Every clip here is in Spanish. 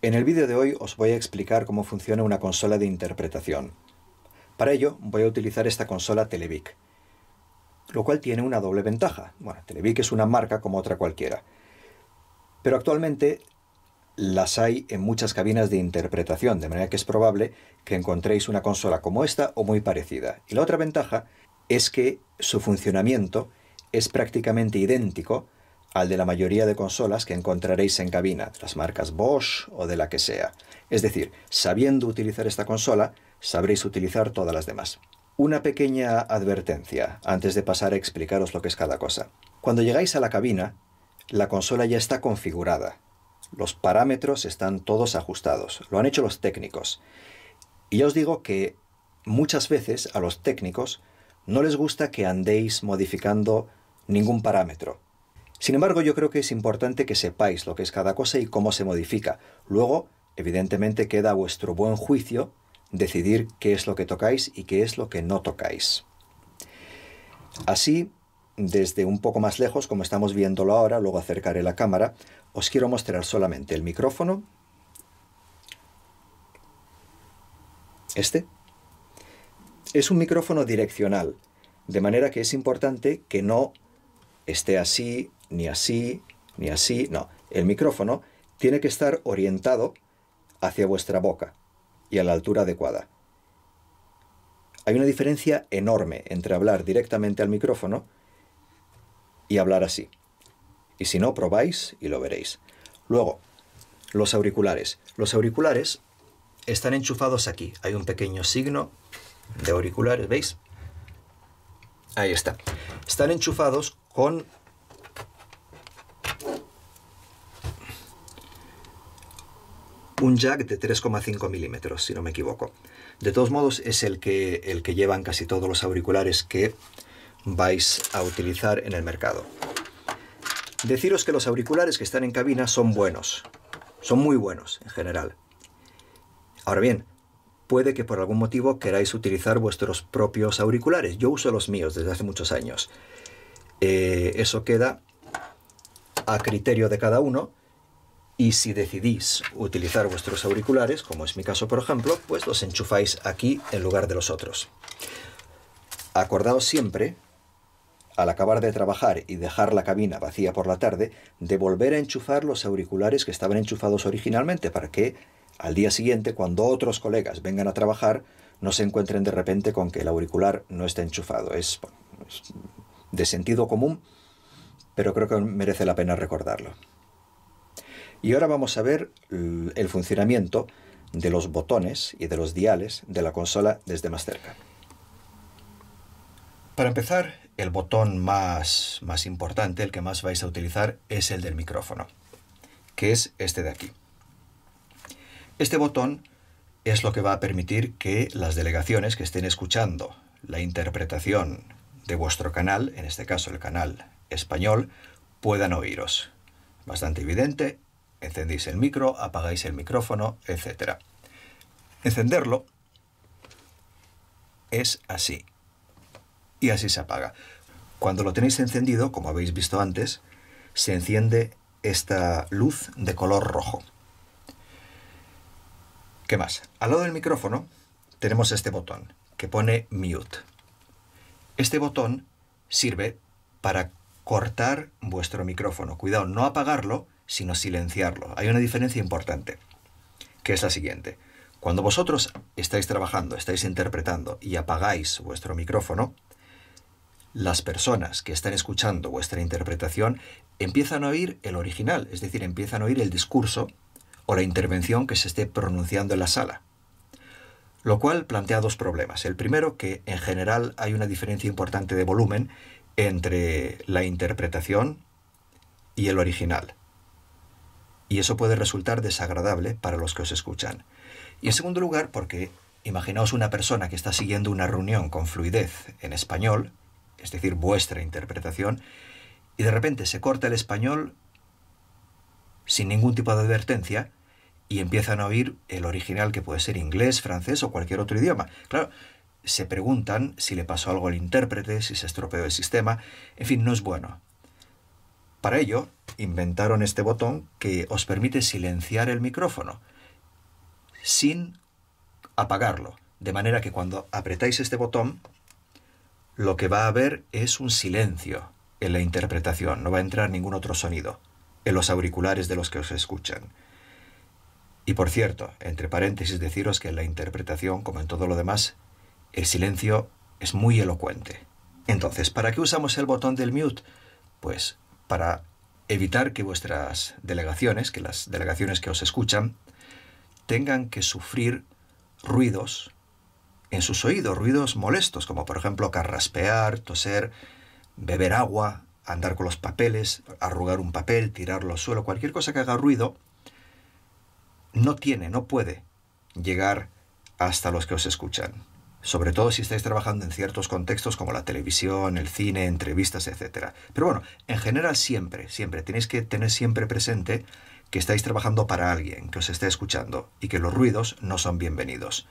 En el vídeo de hoy os voy a explicar cómo funciona una consola de interpretación. Para ello voy a utilizar esta consola Televic, lo cual tiene una doble ventaja. Bueno, Televic es una marca como otra cualquiera, pero actualmente las hay en muchas cabinas de interpretación, de manera que es probable que encontréis una consola como esta o muy parecida. Y la otra ventaja es que su funcionamiento es prácticamente idéntico al de la mayoría de consolas que encontraréis en cabina, las marcas Bosch o de la que sea. Es decir, sabiendo utilizar esta consola, sabréis utilizar todas las demás. Una pequeña advertencia antes de pasar a explicaros lo que es cada cosa. Cuando llegáis a la cabina, la consola ya está configurada. Los parámetros están todos ajustados. Lo han hecho los técnicos. Y os digo que muchas veces a los técnicos no les gusta que andéis modificando ningún parámetro sin embargo, yo creo que es importante que sepáis lo que es cada cosa y cómo se modifica. Luego, evidentemente, queda a vuestro buen juicio decidir qué es lo que tocáis y qué es lo que no tocáis. Así, desde un poco más lejos, como estamos viéndolo ahora, luego acercaré la cámara, os quiero mostrar solamente el micrófono, este, es un micrófono direccional, de manera que es importante que no esté así ni así, ni así, no. El micrófono tiene que estar orientado hacia vuestra boca y a la altura adecuada. Hay una diferencia enorme entre hablar directamente al micrófono y hablar así. Y si no, probáis y lo veréis. Luego, los auriculares. Los auriculares están enchufados aquí. Hay un pequeño signo de auriculares, ¿veis? Ahí está. Están enchufados con un jack de 3,5 milímetros, si no me equivoco. De todos modos, es el que, el que llevan casi todos los auriculares que vais a utilizar en el mercado. Deciros que los auriculares que están en cabina son buenos, son muy buenos en general. Ahora bien, puede que por algún motivo queráis utilizar vuestros propios auriculares. Yo uso los míos desde hace muchos años. Eh, eso queda a criterio de cada uno y si decidís utilizar vuestros auriculares, como es mi caso por ejemplo, pues los enchufáis aquí en lugar de los otros. Acordaos siempre, al acabar de trabajar y dejar la cabina vacía por la tarde, de volver a enchufar los auriculares que estaban enchufados originalmente para que al día siguiente, cuando otros colegas vengan a trabajar, no se encuentren de repente con que el auricular no está enchufado. es de sentido común, pero creo que merece la pena recordarlo. Y ahora vamos a ver mm, el funcionamiento de los botones y de los diales de la consola desde más cerca. Para empezar, el botón más, más importante, el que más vais a utilizar, es el del micrófono, que es este de aquí. Este botón es lo que va a permitir que las delegaciones que estén escuchando la interpretación de vuestro canal, en este caso el canal español, puedan oíros. Bastante evidente encendéis el micro, apagáis el micrófono, etc. Encenderlo es así. Y así se apaga. Cuando lo tenéis encendido, como habéis visto antes, se enciende esta luz de color rojo. ¿Qué más? Al lado del micrófono tenemos este botón que pone mute. Este botón sirve para cortar vuestro micrófono. Cuidado, no apagarlo, sino silenciarlo. Hay una diferencia importante, que es la siguiente. Cuando vosotros estáis trabajando, estáis interpretando y apagáis vuestro micrófono, las personas que están escuchando vuestra interpretación empiezan a oír el original, es decir, empiezan a oír el discurso o la intervención que se esté pronunciando en la sala. Lo cual plantea dos problemas. El primero, que en general hay una diferencia importante de volumen entre la interpretación y el original y eso puede resultar desagradable para los que os escuchan. Y en segundo lugar, porque imaginaos una persona que está siguiendo una reunión con fluidez en español, es decir, vuestra interpretación, y de repente se corta el español sin ningún tipo de advertencia y empiezan a oír el original que puede ser inglés, francés o cualquier otro idioma. Claro, se preguntan si le pasó algo al intérprete, si se estropeó el sistema, en fin, no es bueno. Para ello, inventaron este botón que os permite silenciar el micrófono sin apagarlo. De manera que cuando apretáis este botón, lo que va a haber es un silencio en la interpretación, no va a entrar ningún otro sonido en los auriculares de los que os escuchan. Y por cierto, entre paréntesis, deciros que en la interpretación, como en todo lo demás, el silencio es muy elocuente. Entonces, ¿para qué usamos el botón del mute? Pues para evitar que vuestras delegaciones, que las delegaciones que os escuchan, tengan que sufrir ruidos en sus oídos, ruidos molestos, como por ejemplo carraspear, toser, beber agua, andar con los papeles, arrugar un papel, tirarlo al suelo, cualquier cosa que haga ruido, no tiene, no puede llegar hasta los que os escuchan sobre todo si estáis trabajando en ciertos contextos como la televisión, el cine, entrevistas, etc. Pero bueno, en general siempre, siempre, tenéis que tener siempre presente que estáis trabajando para alguien, que os esté escuchando y que los ruidos no son bienvenidos.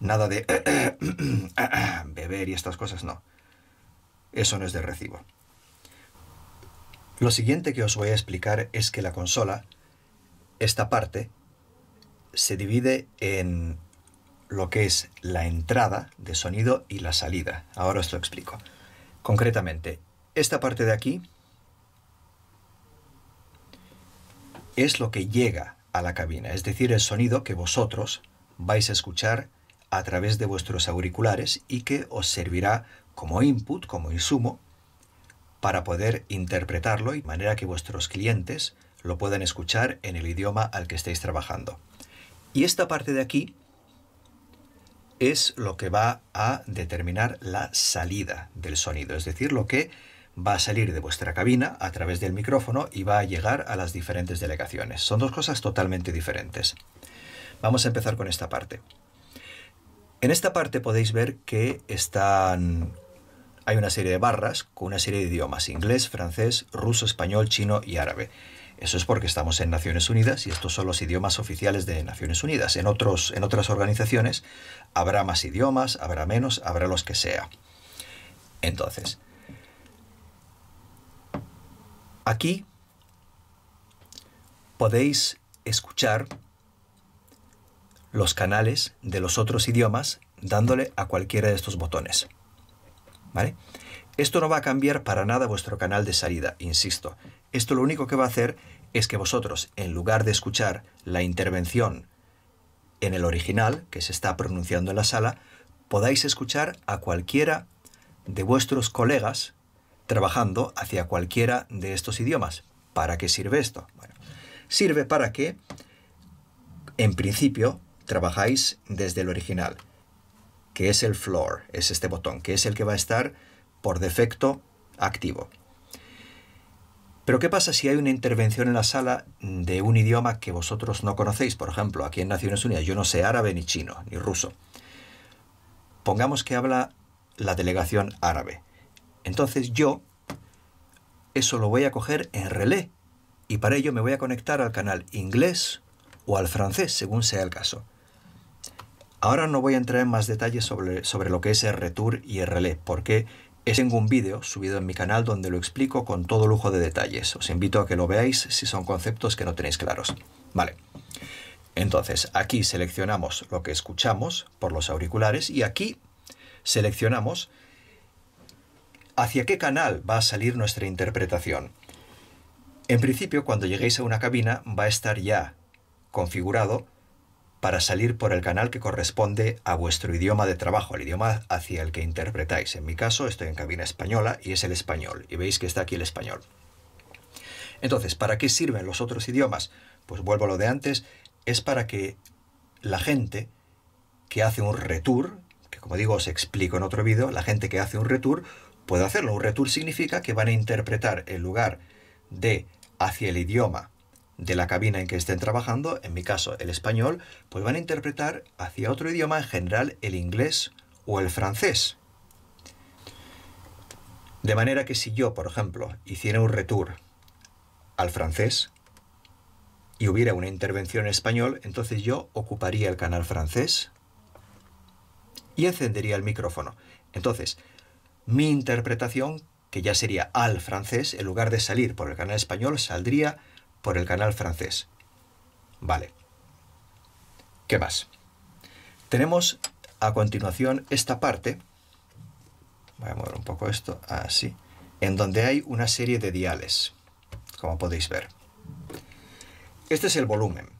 Nada de beber y estas cosas, no. Eso no es de recibo. Lo siguiente que os voy a explicar es que la consola, esta parte, se divide en lo que es la entrada de sonido y la salida. Ahora os lo explico. Concretamente, esta parte de aquí es lo que llega a la cabina, es decir, el sonido que vosotros vais a escuchar a través de vuestros auriculares y que os servirá como input, como insumo, para poder interpretarlo de manera que vuestros clientes lo puedan escuchar en el idioma al que estáis trabajando. Y esta parte de aquí es lo que va a determinar la salida del sonido, es decir, lo que va a salir de vuestra cabina a través del micrófono y va a llegar a las diferentes delegaciones. Son dos cosas totalmente diferentes. Vamos a empezar con esta parte. En esta parte podéis ver que están hay una serie de barras con una serie de idiomas, inglés, francés, ruso, español, chino y árabe. Eso es porque estamos en Naciones Unidas y estos son los idiomas oficiales de Naciones Unidas. En, otros, en otras organizaciones habrá más idiomas, habrá menos, habrá los que sea. Entonces, aquí podéis escuchar los canales de los otros idiomas dándole a cualquiera de estos botones. ¿Vale? Esto no va a cambiar para nada vuestro canal de salida, insisto. Esto lo único que va a hacer es que vosotros, en lugar de escuchar la intervención en el original, que se está pronunciando en la sala, podáis escuchar a cualquiera de vuestros colegas trabajando hacia cualquiera de estos idiomas. ¿Para qué sirve esto? sirve para que, en principio, trabajáis desde el original, que es el floor, es este botón, que es el que va a estar por defecto activo. Pero ¿qué pasa si hay una intervención en la sala de un idioma que vosotros no conocéis? Por ejemplo, aquí en Naciones Unidas yo no sé árabe ni chino ni ruso. Pongamos que habla la delegación árabe. Entonces yo eso lo voy a coger en relé y para ello me voy a conectar al canal inglés o al francés, según sea el caso. Ahora no voy a entrar en más detalles sobre, lo que es el retour y el relé, porque tengo un vídeo subido en mi canal donde lo explico con todo lujo de detalles. Os invito a que lo veáis si son conceptos que no tenéis claros. Vale. Entonces, aquí seleccionamos lo que escuchamos por los auriculares y aquí seleccionamos hacia qué canal va a salir nuestra interpretación. En principio, cuando lleguéis a una cabina va a estar ya configurado para salir por el canal que corresponde a vuestro idioma de trabajo, al idioma hacia el que interpretáis. En mi caso estoy en cabina española y es el español. Y veis que está aquí el español. Entonces, ¿para qué sirven los otros idiomas? Pues vuelvo a lo de antes, es para que la gente que hace un retour, que como digo os explico en otro vídeo, la gente que hace un retour puede hacerlo. Un retour significa que van a interpretar en lugar de hacia el idioma de la cabina en que estén trabajando, en mi caso el español, pues van a interpretar hacia otro idioma, en general el inglés o el francés. De manera que si yo, por ejemplo, hiciera un retour al francés y hubiera una intervención en español, entonces yo ocuparía el canal francés y encendería el micrófono. Entonces, mi interpretación, que ya sería al francés, en lugar de salir por el canal español, saldría por el canal francés. Vale. ¿Qué más? Tenemos a continuación esta parte, voy a mover un poco esto, así, en donde hay una serie de diales, como podéis ver. Este es el volumen.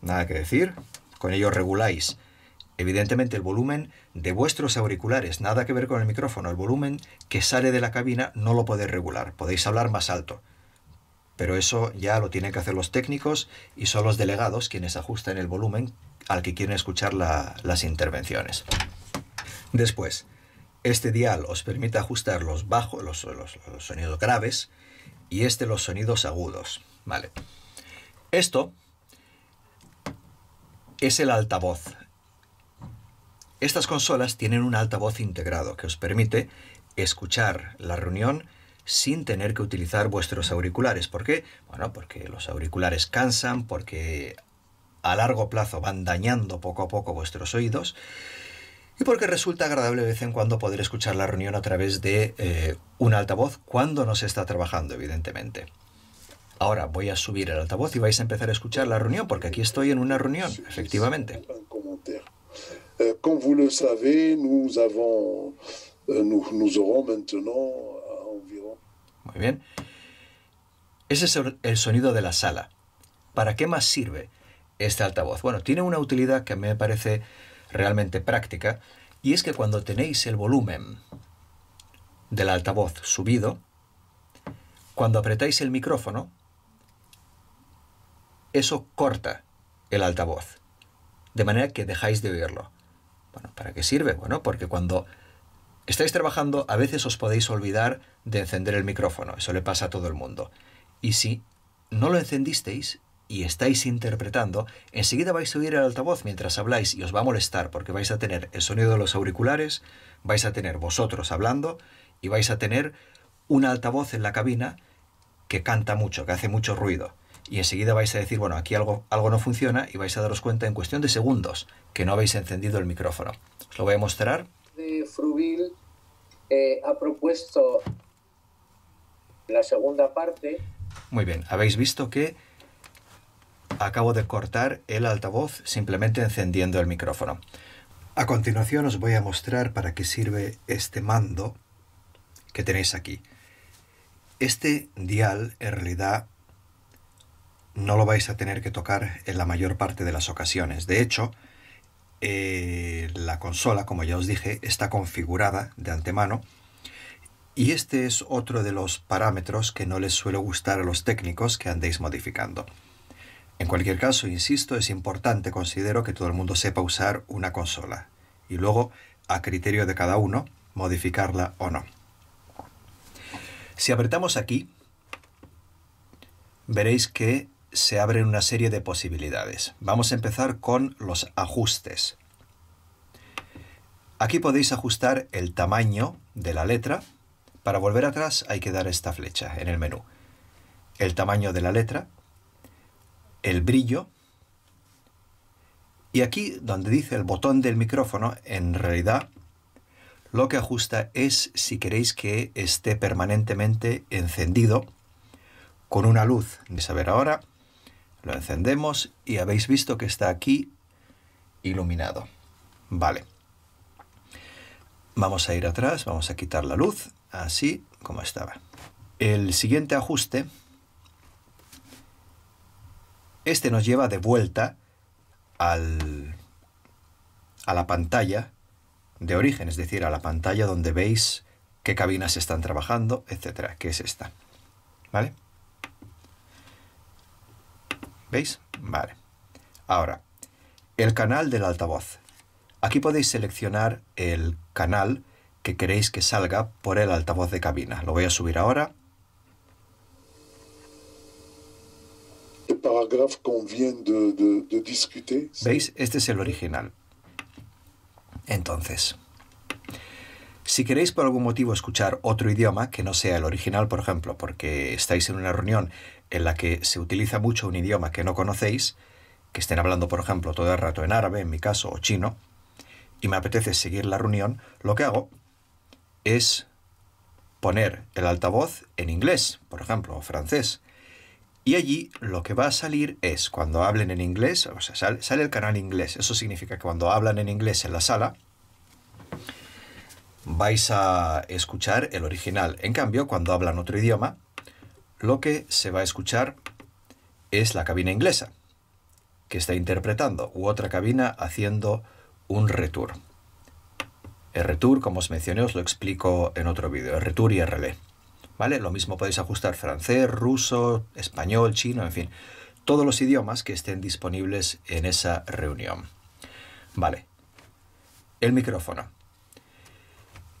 Nada que decir, con ello reguláis evidentemente el volumen de vuestros auriculares, nada que ver con el micrófono, el volumen que sale de la cabina no lo podéis regular, podéis hablar más alto. Pero eso ya lo tienen que hacer los técnicos y son los delegados quienes ajustan el volumen al que quieren escuchar las intervenciones. Después, este dial os permite ajustar los bajos, los, sonidos graves y este los sonidos agudos. Vale. Esto es el altavoz. Estas consolas tienen un altavoz integrado que os permite escuchar la reunión sin tener que utilizar vuestros auriculares. ¿Por qué? Bueno, porque los auriculares cansan, porque a largo plazo van dañando poco a poco vuestros oídos y porque resulta agradable de vez en cuando poder escuchar la reunión a través de eh, un altavoz cuando no se está trabajando, evidentemente. Ahora voy a subir el altavoz y vais a empezar a escuchar la reunión porque aquí estoy en una reunión, efectivamente. Como muy bien. Ese es el sonido de la sala. ¿Para qué más sirve este altavoz? Bueno, tiene una utilidad que me parece realmente práctica y es que cuando tenéis el volumen del altavoz subido, cuando apretáis el micrófono, eso corta el altavoz, de manera que dejáis de oírlo. Bueno, ¿para qué sirve? Bueno, porque cuando Estáis trabajando, a veces os podéis olvidar de encender el micrófono, eso le pasa a todo el mundo. Y si no lo encendisteis y estáis interpretando, enseguida vais a subir el altavoz mientras habláis y os va a molestar porque vais a tener el sonido de los auriculares, vais a tener vosotros hablando y vais a tener un altavoz en la cabina que canta mucho, que hace mucho ruido. Y enseguida vais a decir, bueno, aquí algo, algo no funciona y vais a daros cuenta en cuestión de segundos que no habéis encendido el micrófono. Os lo voy a mostrar de Frubil eh, ha propuesto la segunda parte. Muy bien, habéis visto que acabo de cortar el altavoz simplemente encendiendo el micrófono. A continuación os voy a mostrar para qué sirve este mando que tenéis aquí. Este dial en realidad no lo vais a tener que tocar en la mayor parte de las ocasiones. De hecho, eh, la consola, como ya os dije, está configurada de antemano. Y este es otro de los parámetros que no les suele gustar a los técnicos que andéis modificando. En cualquier caso, insisto, es importante, considero, que todo el mundo sepa usar una consola. Y luego, a criterio de cada uno, modificarla o no. Si apretamos aquí, veréis que se abren una serie de posibilidades. Vamos a empezar con los ajustes. Aquí podéis ajustar el tamaño de la letra. Para volver atrás hay que dar esta flecha en el menú. El tamaño de la letra, el brillo, y aquí donde dice el botón del micrófono, en realidad lo que ajusta es si queréis que esté permanentemente encendido con una luz de saber ahora lo encendemos y habéis visto que está aquí iluminado. Vale. Vamos a ir atrás, vamos a quitar la luz, así como estaba. El siguiente ajuste, este nos lleva de vuelta al, a la pantalla de origen, es decir, a la pantalla donde veis qué cabinas están trabajando, etcétera, que es esta. ¿Vale? ¿Veis? Vale. Ahora, el canal del altavoz. Aquí podéis seleccionar el canal que queréis que salga por el altavoz de cabina. Lo voy a subir ahora. ¿Veis? Este es el original. Entonces, si queréis por algún motivo escuchar otro idioma que no sea el original, por ejemplo, porque estáis en una reunión en la que se utiliza mucho un idioma que no conocéis, que estén hablando, por ejemplo, todo el rato en árabe, en mi caso, o chino, y me apetece seguir la reunión, lo que hago es poner el altavoz en inglés, por ejemplo, o francés. Y allí lo que va a salir es, cuando hablen en inglés, o sea, sale, el canal inglés. Eso significa que cuando hablan en inglés en la sala, vais a escuchar el original. En cambio, cuando hablan otro idioma, lo que se va a escuchar es la cabina inglesa, que está interpretando, u otra cabina haciendo un retour. El retour, como os mencioné, os lo explico en otro vídeo, el retour y el relé. ¿Vale? Lo mismo podéis ajustar francés, ruso, español, chino, en fin, todos los idiomas que estén disponibles en esa reunión. Vale. El micrófono.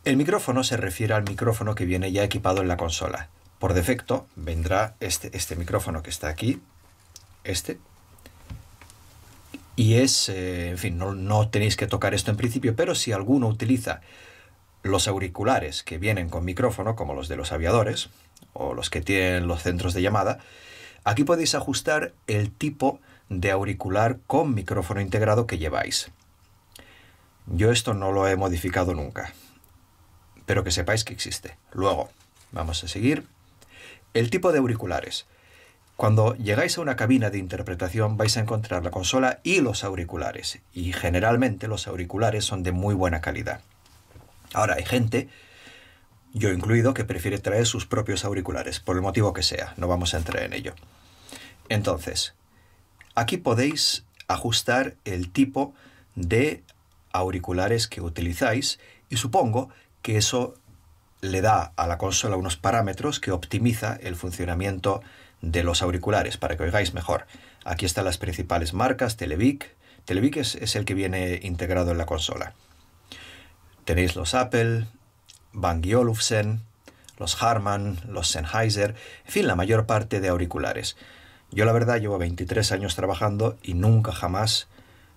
El micrófono se refiere al micrófono que viene ya equipado en la consola. Por defecto vendrá este, este micrófono que está aquí, este, y es, eh, en fin, no tenéis que tocar esto en principio, pero si alguno utiliza los auriculares que vienen con micrófono, como los de los aviadores, o los que tienen los centros de llamada, aquí podéis ajustar el tipo de auricular con micrófono integrado que lleváis. Yo esto no lo he modificado nunca pero que sepáis que existe. Luego, vamos a seguir. El tipo de auriculares. Cuando llegáis a una cabina de interpretación vais a encontrar la consola y los auriculares, y generalmente los auriculares son de muy buena calidad. Ahora hay gente, yo incluido, que prefiere traer sus propios auriculares, por el motivo que sea, no vamos a entrar en ello. Entonces, aquí podéis ajustar el tipo de auriculares que utilizáis y supongo que eso le da a la consola unos parámetros que optimiza el funcionamiento de los auriculares, para que oigáis mejor. Aquí están las principales marcas, Televic. Televic es, el que viene integrado en la consola. Tenéis los Apple, Bang Olufsen, los Harman, los Sennheiser, en fin, la mayor parte de auriculares. Yo la verdad llevo 23 años trabajando y nunca jamás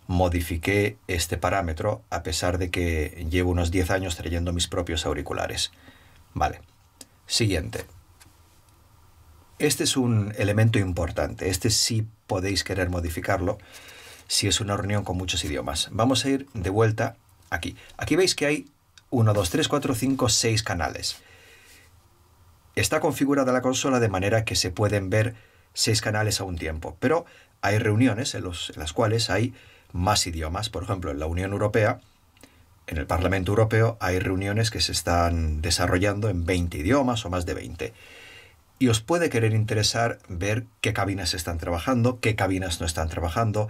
modifiqué este parámetro a pesar de que llevo unos 10 años trayendo mis propios auriculares. Vale. Siguiente. Este es un elemento importante. Este sí podéis querer modificarlo si es una reunión con muchos idiomas. Vamos a ir de vuelta aquí. Aquí veis que hay 1, 2, 3, 4, 5, 6 canales. Está configurada la consola de manera que se pueden ver 6 canales a un tiempo, pero hay reuniones en las cuales hay más idiomas. Por ejemplo, en la Unión Europea, en el Parlamento Europeo, hay reuniones que se están desarrollando en 20 idiomas o más de 20. Y os puede querer interesar ver qué cabinas están trabajando, qué cabinas no están trabajando,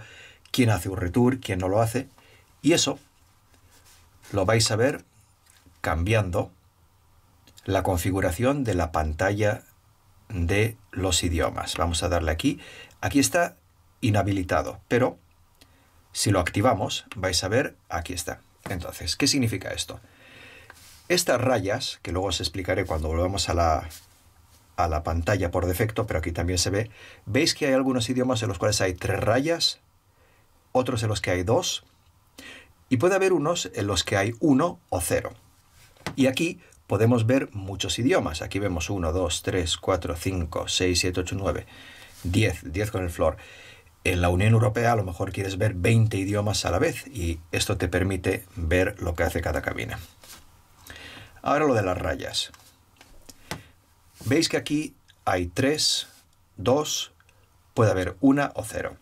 quién hace un retour, quién no lo hace. Y eso lo vais a ver cambiando la configuración de la pantalla de los idiomas. Vamos a darle aquí. Aquí está inhabilitado, pero si lo activamos, vais a ver, aquí está. Entonces, ¿qué significa esto? Estas rayas, que luego os explicaré cuando volvamos a la, a la pantalla por defecto, pero aquí también se ve, veis que hay algunos idiomas en los cuales hay tres rayas, otros en los que hay dos, y puede haber unos en los que hay uno o cero. Y aquí podemos ver muchos idiomas. Aquí vemos uno, dos, tres, cuatro, cinco, seis, siete, ocho, nueve, diez, diez con el flor en la Unión Europea a lo mejor quieres ver 20 idiomas a la vez y esto te permite ver lo que hace cada cabina. Ahora lo de las rayas. Veis que aquí hay 3, 2, puede haber una o cero.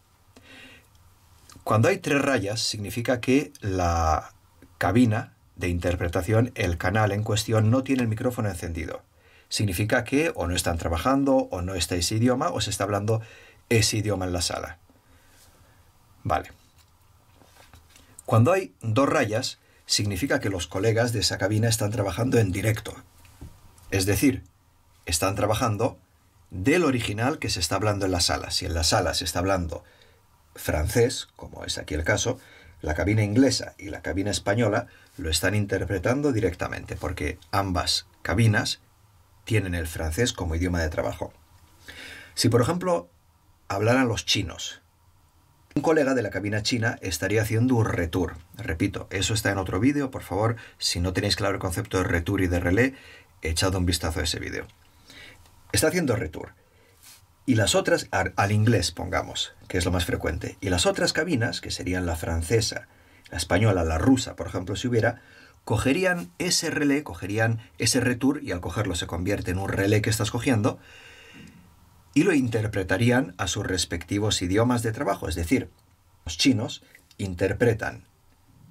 Cuando hay tres rayas significa que la cabina de interpretación, el canal en cuestión, no tiene el micrófono encendido. Significa que o no están trabajando o no está ese idioma o se está hablando ese idioma en la sala. Vale. Cuando hay dos rayas, significa que los colegas de esa cabina están trabajando en directo. Es decir, están trabajando del original que se está hablando en la sala. Si en la sala se está hablando francés, como es aquí el caso, la cabina inglesa y la cabina española lo están interpretando directamente, porque ambas cabinas tienen el francés como idioma de trabajo. Si, por ejemplo, hablaran los chinos, un colega de la cabina china estaría haciendo un retour. Repito, eso está en otro vídeo, por favor, si no tenéis claro el concepto de retour y de relé, echad un vistazo a ese vídeo. Está haciendo retour. Y las otras, al inglés, pongamos, que es lo más frecuente. Y las otras cabinas, que serían la francesa, la española, la rusa, por ejemplo, si hubiera, cogerían ese relé, cogerían ese retour, y al cogerlo se convierte en un relé que estás cogiendo, y lo interpretarían a sus respectivos idiomas de trabajo. Es decir, los chinos interpretan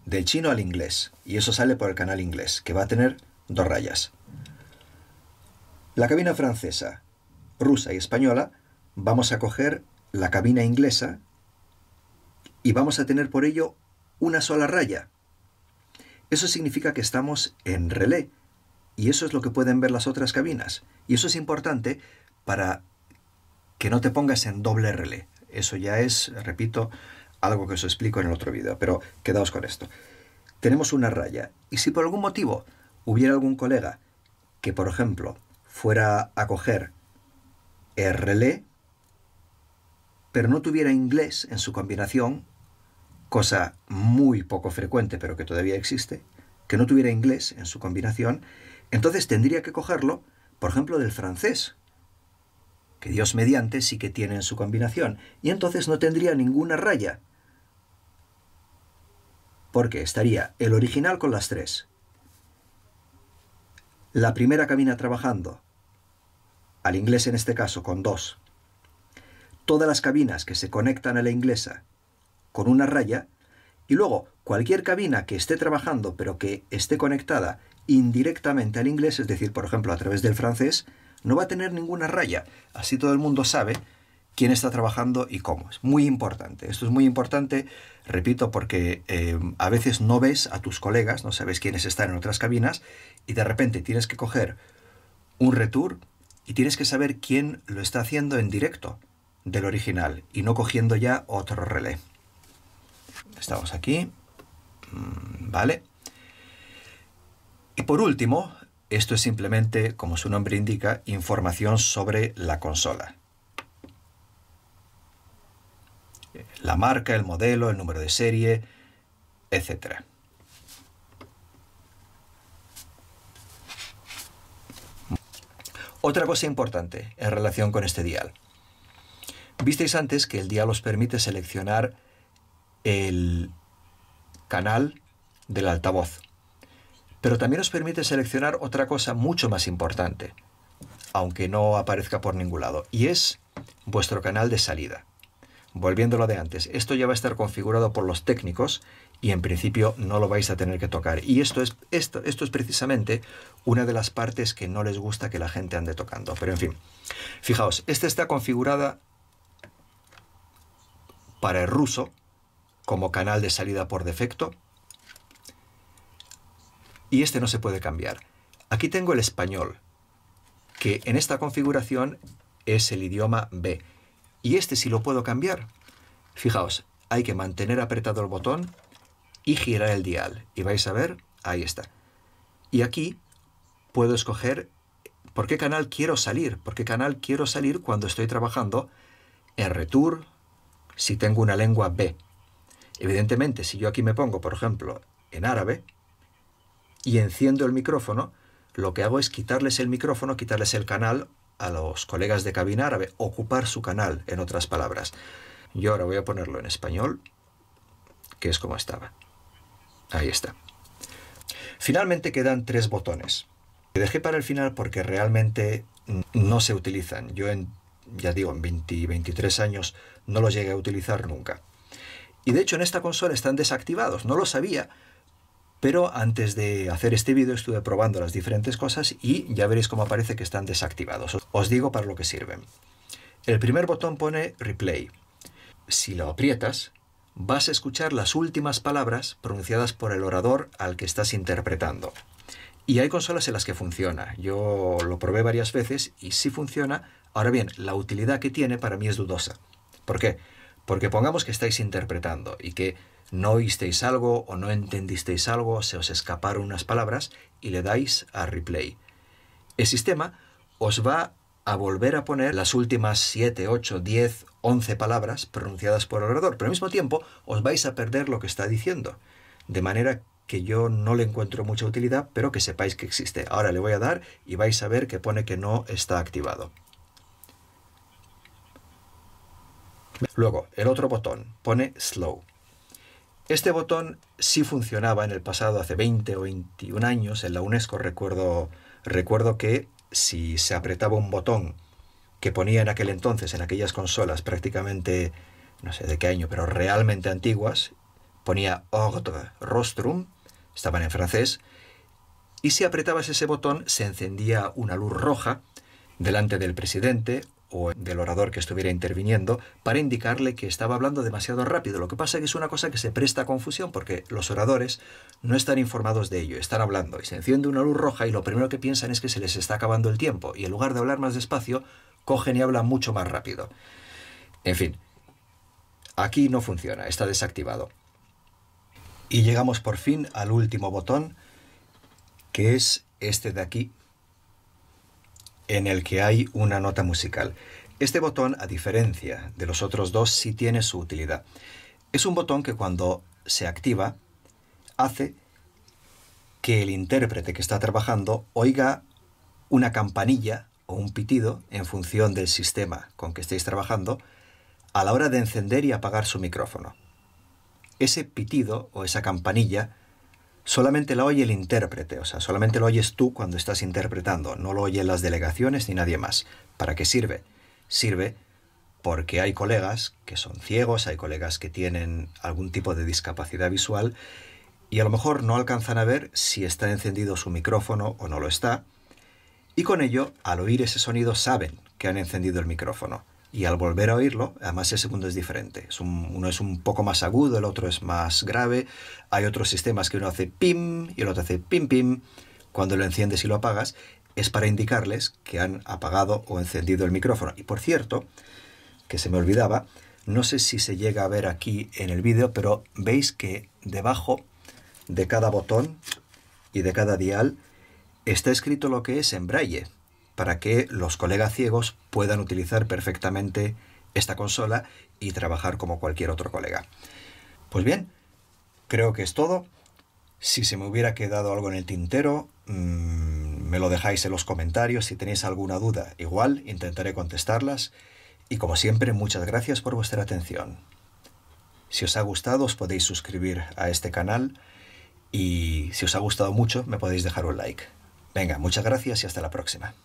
del chino al inglés y eso sale por el canal inglés, que va a tener dos rayas. La cabina francesa, rusa y española, vamos a coger la cabina inglesa y vamos a tener por ello una sola raya. Eso significa que estamos en relé y eso es lo que pueden ver las otras cabinas. Y eso es importante para que no te pongas en doble relé. Eso ya es, repito, algo que os explico en el otro vídeo, pero quedaos con esto. Tenemos una raya y si por algún motivo hubiera algún colega que, por ejemplo, fuera a coger relé, pero no tuviera inglés en su combinación, cosa muy poco frecuente, pero que todavía existe, que no tuviera inglés en su combinación, entonces tendría que cogerlo, por ejemplo, del francés, que Dios mediante sí que tienen su combinación, y entonces no tendría ninguna raya, porque estaría el original con las tres. La primera cabina trabajando, al inglés en este caso con dos. Todas las cabinas que se conectan a la inglesa con una raya, y luego cualquier cabina que esté trabajando pero que esté conectada indirectamente al inglés, es decir, por ejemplo, a través del francés, no va a tener ninguna raya. Así todo el mundo sabe quién está trabajando y cómo. Es muy importante. Esto es muy importante, repito, porque eh, a veces no ves a tus colegas, no sabes quiénes están en otras cabinas y de repente tienes que coger un retour y tienes que saber quién lo está haciendo en directo del original y no cogiendo ya otro relé. Estamos aquí. Mm, vale. Y por último, esto es simplemente, como su nombre indica, información sobre la consola. La marca, el modelo, el número de serie, etc. Otra cosa importante en relación con este dial. Visteis antes que el dial os permite seleccionar el canal del altavoz pero también os permite seleccionar otra cosa mucho más importante, aunque no aparezca por ningún lado, y es vuestro canal de salida. Volviendo lo de antes, esto ya va a estar configurado por los técnicos y en principio no lo vais a tener que tocar. Y esto es, esto, esto es precisamente una de las partes que no les gusta que la gente ande tocando. Pero en fin, fijaos, esta está configurada para el ruso como canal de salida por defecto y este no se puede cambiar. Aquí tengo el español, que en esta configuración es el idioma B. Y este sí lo puedo cambiar. Fijaos, hay que mantener apretado el botón y girar el dial. Y vais a ver, ahí está. Y aquí puedo escoger por qué canal quiero salir, por qué canal quiero salir cuando estoy trabajando en Retour, si tengo una lengua B. Evidentemente, si yo aquí me pongo, por ejemplo, en árabe, y enciendo el micrófono, lo que hago es quitarles el micrófono, quitarles el canal a los colegas de cabina árabe, ocupar su canal, en otras palabras. Yo ahora voy a ponerlo en español, que es como estaba. Ahí está. Finalmente quedan tres botones. Que dejé para el final porque realmente no se utilizan. Yo en, ya digo, en 20, 23 años no los llegué a utilizar nunca. Y de hecho en esta consola están desactivados. No lo sabía, pero antes de hacer este vídeo estuve probando las diferentes cosas y ya veréis cómo aparece que están desactivados. Os digo para lo que sirven. El primer botón pone replay. Si lo aprietas, vas a escuchar las últimas palabras pronunciadas por el orador al que estás interpretando. Y hay consolas en las que funciona. Yo lo probé varias veces y sí funciona. Ahora bien, la utilidad que tiene para mí es dudosa. ¿Por qué? Porque pongamos que estáis interpretando y que no oísteis algo o no entendisteis algo, se os escaparon unas palabras y le dais a replay. El sistema os va a volver a poner las últimas 7, 8, 10, 11 palabras pronunciadas por el orador, pero al mismo tiempo os vais a perder lo que está diciendo. De manera que yo no le encuentro mucha utilidad, pero que sepáis que existe. Ahora le voy a dar y vais a ver que pone que no está activado. Luego, el otro botón pone slow. Este botón sí funcionaba en el pasado, hace 20 o 21 años, en la UNESCO recuerdo, recuerdo que si se apretaba un botón que ponía en aquel entonces, en aquellas consolas prácticamente, no sé de qué año, pero realmente antiguas, ponía ordre, rostrum, estaban en francés, y si apretabas ese botón se encendía una luz roja delante del presidente o del orador que estuviera interviniendo para indicarle que estaba hablando demasiado rápido. Lo que pasa es que es una cosa que se presta a confusión porque los oradores no están informados de ello, están hablando y se enciende una luz roja y lo primero que piensan es que se les está acabando el tiempo y en lugar de hablar más despacio, cogen y hablan mucho más rápido. En fin, aquí no funciona, está desactivado. Y llegamos por fin al último botón, que es este de aquí, en el que hay una nota musical. Este botón, a diferencia de los otros dos, sí tiene su utilidad. Es un botón que cuando se activa hace que el intérprete que está trabajando oiga una campanilla o un pitido en función del sistema con que estéis trabajando a la hora de encender y apagar su micrófono. Ese pitido o esa campanilla solamente la oye el intérprete, o sea, solamente lo oyes tú cuando estás interpretando, no lo oyen las delegaciones ni nadie más. ¿Para qué sirve? Sirve porque hay colegas que son ciegos, hay colegas que tienen algún tipo de discapacidad visual y a lo mejor no alcanzan a ver si está encendido su micrófono o no lo está. Y con ello, al oír ese sonido, saben que han encendido el micrófono. Y al volver a oírlo, además ese segundo es diferente. uno es un poco más agudo, el otro es más grave. Hay otros sistemas que uno hace pim y el otro hace pim pim. Cuando lo enciendes y lo apagas, es para indicarles que han apagado o encendido el micrófono. Y por cierto, que se me olvidaba, no sé si se llega a ver aquí en el vídeo, pero veis que debajo de cada botón y de cada dial está escrito lo que es en braille para que los colegas ciegos puedan utilizar perfectamente esta consola y trabajar como cualquier otro colega. Pues bien, creo que es todo. Si se me hubiera quedado algo en el tintero, mm, me lo dejáis en los comentarios. Si tenéis alguna duda, igual intentaré contestarlas. Y como siempre, muchas gracias por vuestra atención. Si os ha gustado, os podéis suscribir a este canal. Y si os ha gustado mucho, me podéis dejar un like. Venga, muchas gracias y hasta la próxima.